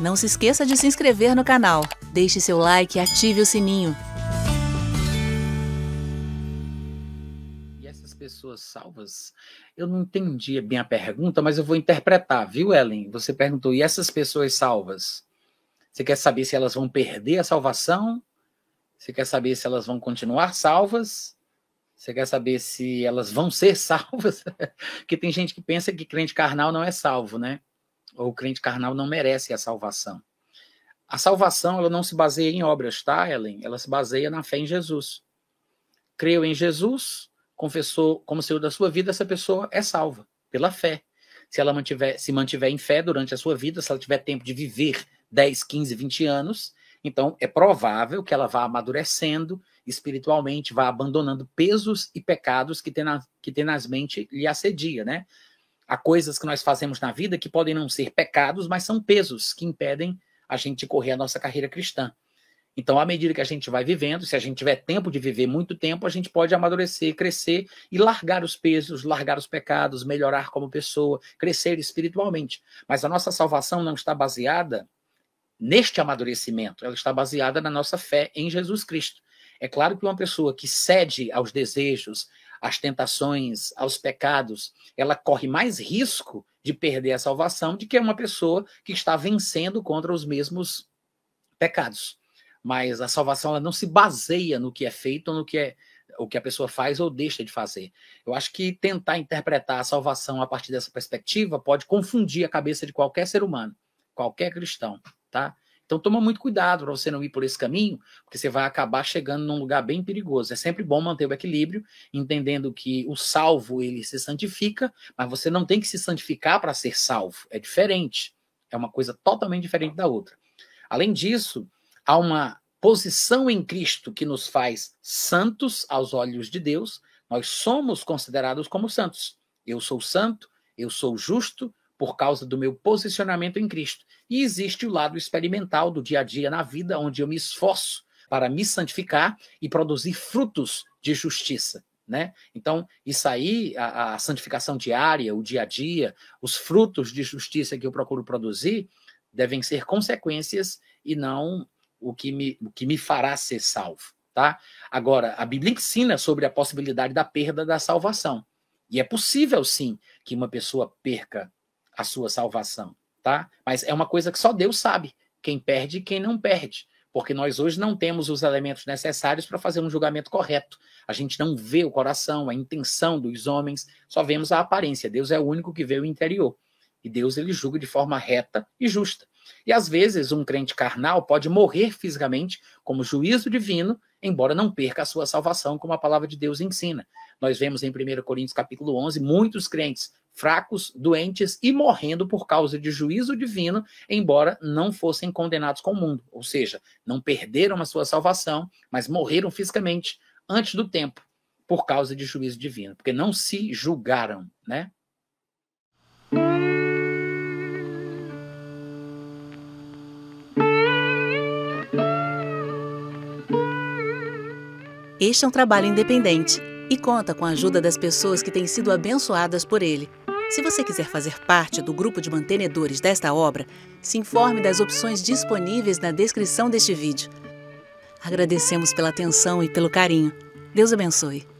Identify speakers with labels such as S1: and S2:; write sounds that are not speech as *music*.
S1: Não se esqueça de se inscrever no canal. Deixe seu like e ative o sininho.
S2: E essas pessoas salvas? Eu não entendi bem a pergunta, mas eu vou interpretar, viu, Ellen? Você perguntou, e essas pessoas salvas? Você quer saber se elas vão perder a salvação? Você quer saber se elas vão continuar salvas? Você quer saber se elas vão ser *laughs* salvas? *laughs* que tem gente que pensa que crente carnal não é salvo, né? ou o crente carnal não merece a salvação. A salvação ela não se baseia em obras, tá, Ellen? Ela se baseia na fé em Jesus. Creu em Jesus, confessou como Senhor da sua vida, essa pessoa é salva pela fé. Se ela mantiver, se mantiver em fé durante a sua vida, se ela tiver tempo de viver 10, 15, 20 anos, então é provável que ela vá amadurecendo espiritualmente, vá abandonando pesos e pecados que, que tenazmente lhe assedia, né? Há coisas que nós fazemos na vida que podem não ser pecados, mas são pesos que impedem a gente correr a nossa carreira cristã. Então, à medida que a gente vai vivendo, se a gente tiver tempo de viver muito tempo, a gente pode amadurecer, crescer e largar os pesos, largar os pecados, melhorar como pessoa, crescer espiritualmente. Mas a nossa salvação não está baseada neste amadurecimento, ela está baseada na nossa fé em Jesus Cristo. É claro que uma pessoa que cede aos desejos, às tentações, aos pecados, ela corre mais risco de perder a salvação do que uma pessoa que está vencendo contra os mesmos pecados. Mas a salvação ela não se baseia no que é feito ou no que é o que a pessoa faz ou deixa de fazer. Eu acho que tentar interpretar a salvação a partir dessa perspectiva pode confundir a cabeça de qualquer ser humano, qualquer cristão, tá? Então toma muito cuidado para você não ir por esse caminho, porque você vai acabar chegando num lugar bem perigoso. É sempre bom manter o equilíbrio, entendendo que o salvo ele se santifica, mas você não tem que se santificar para ser salvo. É diferente. É uma coisa totalmente diferente da outra. Além disso, há uma posição em Cristo que nos faz santos aos olhos de Deus. Nós somos considerados como santos. Eu sou santo, eu sou justo, por causa do meu posicionamento em Cristo. E existe o lado experimental do dia a dia na vida, onde eu me esforço para me santificar e produzir frutos de justiça. Né? Então, isso aí, a, a santificação diária, o dia a dia, os frutos de justiça que eu procuro produzir, devem ser consequências e não o que me, o que me fará ser salvo. Tá? Agora, a Bíblia ensina sobre a possibilidade da perda da salvação. E é possível, sim, que uma pessoa perca a sua salvação, tá? Mas é uma coisa que só Deus sabe, quem perde e quem não perde, porque nós hoje não temos os elementos necessários para fazer um julgamento correto. A gente não vê o coração, a intenção dos homens, só vemos a aparência. Deus é o único que vê o interior. E Deus ele julga de forma reta e justa. E às vezes um crente carnal pode morrer fisicamente como juízo divino embora não perca a sua salvação, como a palavra de Deus ensina. Nós vemos em 1 Coríntios capítulo 11 muitos crentes fracos, doentes e morrendo por causa de juízo divino, embora não fossem condenados com o mundo, ou seja, não perderam a sua salvação, mas morreram fisicamente antes do tempo por causa de juízo divino, porque não se julgaram, né?
S1: Este é um trabalho independente e conta com a ajuda das pessoas que têm sido abençoadas por ele. Se você quiser fazer parte do grupo de mantenedores desta obra, se informe das opções disponíveis na descrição deste vídeo. Agradecemos pela atenção e pelo carinho. Deus abençoe.